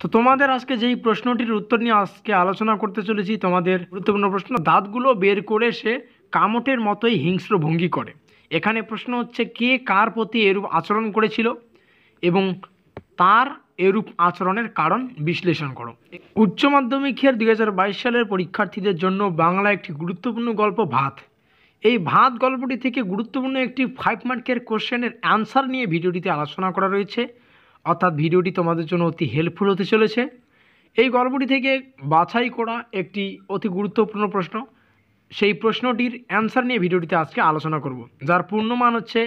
তো তোমাদের আজকে যেই প্রশ্নটির উত্তর নিয়ে আজকে আলোচনা করতে চলেছি তোমাদের গুরুত্বপূর্ণ প্রশ্ন দাঁতগুলো বের করে সে কামটের মতোই হিংস্র ভঙ্গি করে এখানে প্রশ্ন হচ্ছে কে কার প্রতি এরূপ আচরণ করেছিল এবং তার এরূপ আচরণের কারণ বিশ্লেষণ করো উচ্চ মাধ্যমিকের দুই সালের পরীক্ষার্থীদের জন্য বাংলা একটি গুরুত্বপূর্ণ গল্প ভাত এই ভাত গল্পটি থেকে গুরুত্বপূর্ণ একটি ফাইভ মার্কের কোশ্চেনের অ্যান্সার নিয়ে ভিডিওটিতে আলোচনা করা রয়েছে অর্থাৎ ভিডিওটি তোমাদের জন্য অতি হেল্পফুল হতে চলেছে এই গল্পটি থেকে বাছাই করা একটি অতি গুরুত্বপূর্ণ প্রশ্ন সেই প্রশ্নটির অ্যান্সার নিয়ে ভিডিওটিতে আজকে আলোচনা করব যার পূর্ণ মান হচ্ছে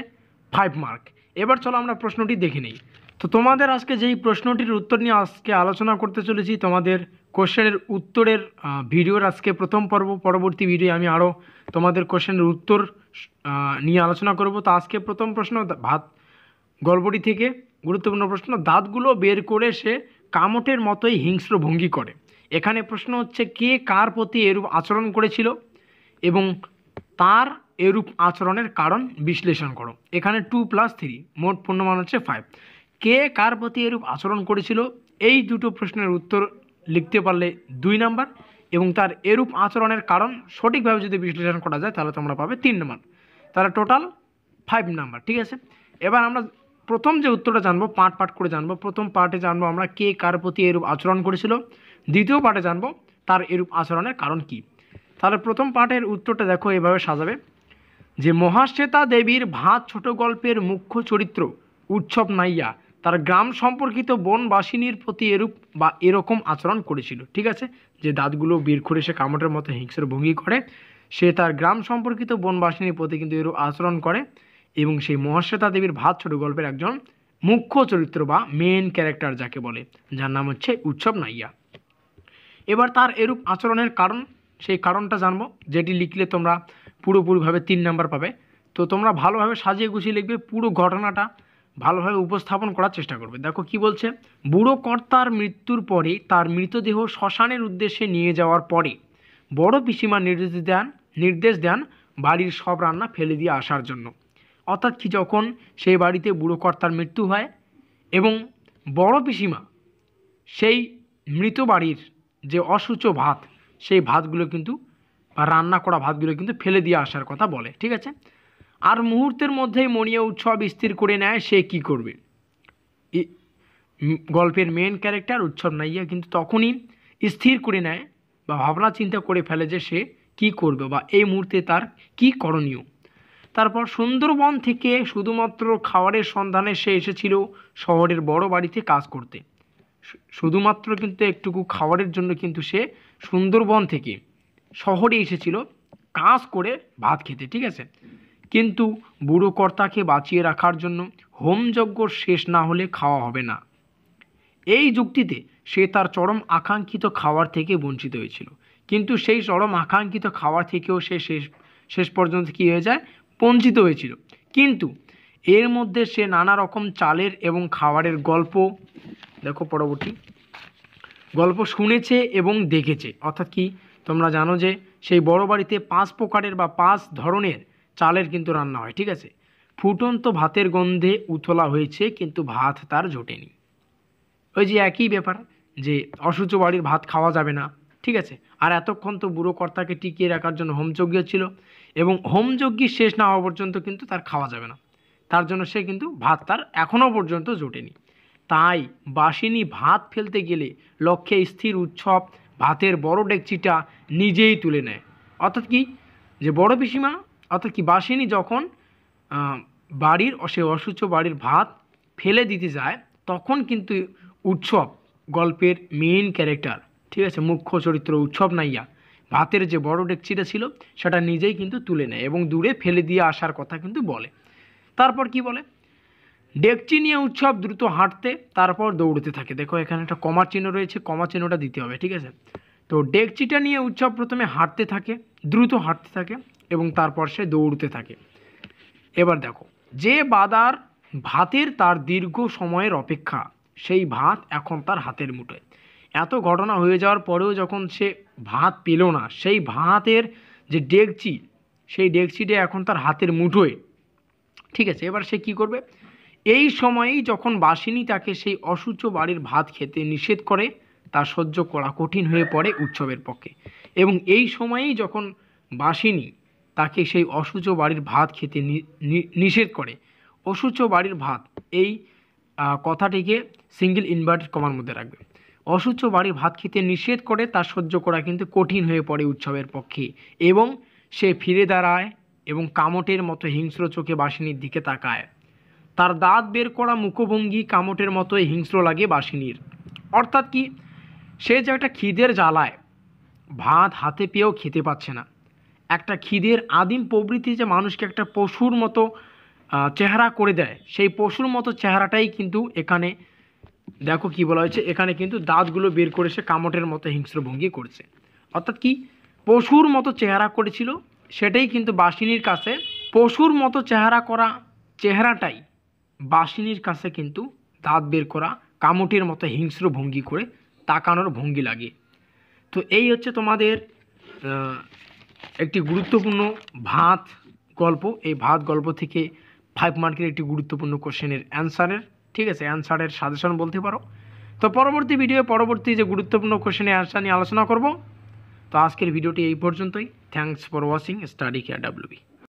ফাইভ মার্ক এবার চলো আমরা প্রশ্নটি দেখে নিই তো তোমাদের আজকে যেই প্রশ্নটির উত্তর নিয়ে আজকে আলোচনা করতে চলেছি তোমাদের কোশ্চেনের উত্তরের ভিডিওর আজকে প্রথম পর্ব পরবর্তী ভিডিও আমি আরও তোমাদের কোশ্চেনের উত্তর নিয়ে আলোচনা করব তো আজকে প্রথম প্রশ্ন ভাত গল্পটি থেকে গুরুত্বপূর্ণ প্রশ্ন দাঁতগুলো বের করে সে কামটের মতোই হিংস্র ভঙ্গি করে এখানে প্রশ্ন হচ্ছে কে কার প্রতি এরূপ আচরণ করেছিল এবং তার এরূপ আচরণের কারণ বিশ্লেষণ করো এখানে টু প্লাস থ্রি মোট পূর্ণমান হচ্ছে ফাইভ কে কার প্রতি এরূপ আচরণ করেছিল এই দুটো প্রশ্নের উত্তর লিখতে পারলে দুই নাম্বার এবং তার এরূপ আচরণের কারণ সঠিকভাবে যদি বিশ্লেষণ করা যায় তাহলে তোমরা পাবে তিন নাম্বার তাহলে টোটাল ফাইভ নাম্বার ঠিক আছে এবার আমরা প্রথম যে উত্তরটা জানবো পাঠ পাঠ করে জানবো প্রথম পার্টে জানবো আমরা কে কার প্রতি এরূপ আচরণ করেছিল দ্বিতীয় পার্টে জানবো তার এরূপ আচরণের কারণ কি তাহলে প্রথম পাঠের উত্তরটা দেখো এভাবে সাজাবে যে মহাশ্বেতা দেবীর ভাত ছোট গল্পের মুখ্য চরিত্র উৎসব নাইয়া তার গ্রাম সম্পর্কিত বনবাসিনীর প্রতি এরূপ বা এরকম আচরণ করেছিল ঠিক আছে যে দাঁতগুলো বীর করে সে কামড়ের মতো হিংসের ভঙ্গি করে সে তার গ্রাম সম্পর্কিত বনবাসিনীর প্রতি কিন্তু এরূপ আচরণ করে এবং সেই মহাশ্বেতা দেবীর ভাত ছোট গল্পের একজন মুখ্য চরিত্র বা মেন ক্যারেক্টার যাকে বলে যার নাম হচ্ছে উৎসব নাইয়া এবার তার এরূপ আচরণের কারণ সেই কারণটা জানবো যেটি লিখলে তোমরা পুরোপুরিভাবে তিন নাম্বার পাবে তো তোমরা ভালোভাবে সাজিয়ে গুছিয়ে লিখবে পুরো ঘটনাটা ভালোভাবে উপস্থাপন করার চেষ্টা করবে দেখো কি বলছে বুড়ো কর্তার মৃত্যুর পরে তার মৃতদেহ শ্মশানের উদ্দেশ্যে নিয়ে যাওয়ার পরে বড় পিসিমা নির্দেশ দেন নির্দেশ দেন বাড়ির সব রান্না ফেলে দিয়ে আসার জন্য অর্থাৎ কি যখন সেই বাড়িতে বুড়ো কর্তার মৃত্যু হয় এবং বড় পিসিমা সেই মৃত বাড়ির যে অসুচ ভাত সেই ভাতগুলো কিন্তু বা রান্না করা ভাতগুলো কিন্তু ফেলে দিয়ে আসার কথা বলে ঠিক আছে আর মুহূর্তের মধ্যেই মনিয়া উৎসব স্থির করে নেয় সে কি করবে গল্পের মেন ক্যারেক্টার উৎসব নাইয়া কিন্তু তখনই স্থির করে নেয় বা ভাবনা চিন্তা করে ফেলে যে সে কি করবে বা এই মুহূর্তে তার কি করণীয় তারপর সুন্দরবন থেকে শুধুমাত্র খাওয়ারের সন্ধানে সে এসেছিল শহরের বড় বাড়িতে কাজ করতে শুধুমাত্র কিন্তু একটুকু খাওয়ারের জন্য কিন্তু সে সুন্দরবন থেকে শহরে এসেছিল কাজ করে ভাত খেতে ঠিক আছে কিন্তু বুড়ো কর্তাকে বাঁচিয়ে রাখার জন্য হোমযজ্ঞ শেষ না হলে খাওয়া হবে না এই যুক্তিতে সে তার চরম আকাঙ্ক্ষিত খাওয়ার থেকে বঞ্চিত হয়েছিল কিন্তু সেই চরম আকাঙ্ক্ষিত খাওয়ার থেকেও সে শেষ শেষ পর্যন্ত কী হয়ে যায় পঞ্চিত হয়েছিল কিন্তু এর মধ্যে সে নানা রকম চালের এবং খাবারের গল্প দেখো পরবর্তী গল্প শুনেছে এবং দেখেছে অর্থাৎ কি তোমরা জানো যে সেই বড় বাড়িতে পাঁচ প্রকারের বা পাঁচ ধরনের চালের কিন্তু রান্না হয় ঠিক আছে ফুটন্ত ভাতের গন্ধে উতলা হয়েছে কিন্তু ভাত তার জোটেনি ওই যে একই ব্যাপার যে অসুচ বাড়ির ভাত খাওয়া যাবে না ঠিক আছে আর এতক্ষণ তো বুড়ো কর্তাকে টিকিয়ে রাখার জন্য হোমযজ্ঞ ছিল এবং হোমযজ্ঞ শেষ না হওয়া পর্যন্ত কিন্তু তার খাওয়া যাবে না তার জন্য সে কিন্তু ভাত তার এখনও পর্যন্ত জোটেনি তাই বাসিনী ভাত ফেলতে গেলে লক্ষ্যে স্থির উৎসব ভাতের বড় ডেকচিটা নিজেই তুলে নেয় অর্থাৎ কি যে বড় পিসিমা অর্থাৎ কি বাসিনী যখন বাড়ির সে অসুচ বাড়ির ভাত ফেলে দিতে যায় তখন কিন্তু উৎসব গল্পের মেইন ক্যারেক্টার ঠিক আছে মুখ্য চরিত্র উৎসব নাইয়া ভাতের যে বড় ডেকচিটা ছিল সেটা নিজেই কিন্তু তুলে নেয় এবং দূরে ফেলে দিয়ে আসার কথা কিন্তু বলে তারপর কি বলে ডেকচি নিয়ে উৎসব দ্রুত হাঁটতে তারপর দৌড়তে থাকে দেখো এখানে একটা কমার চিহ্ন রয়েছে কমা চিহ্নটা দিতে হবে ঠিক আছে তো ডেকচিটা নিয়ে উৎসব প্রথমে হাঁটতে থাকে দ্রুত হাঁটতে থাকে এবং তারপর সে দৌড়তে থাকে এবার দেখো যে বাদার ভাতের তার দীর্ঘ সময়ের অপেক্ষা সেই ভাত এখন তার হাতের মুঠোয় এত ঘটনা হয়ে যাওয়ার পরেও যখন সে ভাত পেল না সেই ভাতের যে ডেকচি সেই ডেকচিটা এখন তার হাতের মুঠোয় ঠিক আছে এবার সে কি করবে এই সময়েই যখন বাসিনী তাকে সেই অসুচ বাড়ির ভাত খেতে নিষেধ করে তা সহ্য করা কঠিন হয়ে পড়ে উৎসবের পক্ষে এবং এই সময়েই যখন বাসিনী তাকে সেই অসুচ বাড়ির ভাত খেতে নিষেধ করে অসুচ বাড়ির ভাত এই কথাটিকে সিঙ্গেল ইনভার্টেড কমার মধ্যে রাখবে অসুচ বাড়ির ভাত খেতে নিষেধ করে তা সহ্য করা কিন্তু কঠিন হয়ে পড়ে উৎসবের পক্ষে এবং সে ফিরে দাঁড়ায় এবং কামটের মতো হিংস্র চোখে বাসিনীর দিকে তাকায় তার দাঁত বের করা মুখভঙ্গি কামটের মতোই হিংস্র লাগে বাসিনীর অর্থাৎ কি সে যে একটা খিদের জ্বালায় ভাত হাতে পেয়েও খেতে পাচ্ছে না একটা খিদের আদিম প্রবৃতি যে মানুষকে একটা পশুর মতো চেহারা করে দেয় সেই পশুর মতো চেহারাটাই কিন্তু এখানে দেখো কি বলা হয়েছে এখানে কিন্তু দাঁতগুলো বের করে সে কামটের মতো হিংস্র ভঙ্গি করছে অর্থাৎ কি পশুর মতো চেহারা করেছিল সেটাই কিন্তু বাসিনীর কাছে পশুর মতো চেহারা করা চেহারাটাই বাসিনীর কাছে কিন্তু দাঁত বের করা কামটির মতো হিংস্র ভঙ্গি করে তাকানোর ভঙ্গি লাগে তো এই হচ্ছে তোমাদের একটি গুরুত্বপূর্ণ ভাত গল্প এই ভাত গল্প থেকে ফাইভ মার্কের একটি গুরুত্বপূর্ণ কোশ্চেনের অ্যান্সারের ঠিক আছে অ্যান্সারের সাজেশন বলতে পারো তো পরবর্তী ভিডিও পরবর্তী যে গুরুত্বপূর্ণ কোশ্চেনে অ্যান্সার নিয়ে আলোচনা করব তো আজকের ভিডিওটি এই পর্যন্তই thanks for watching study care WB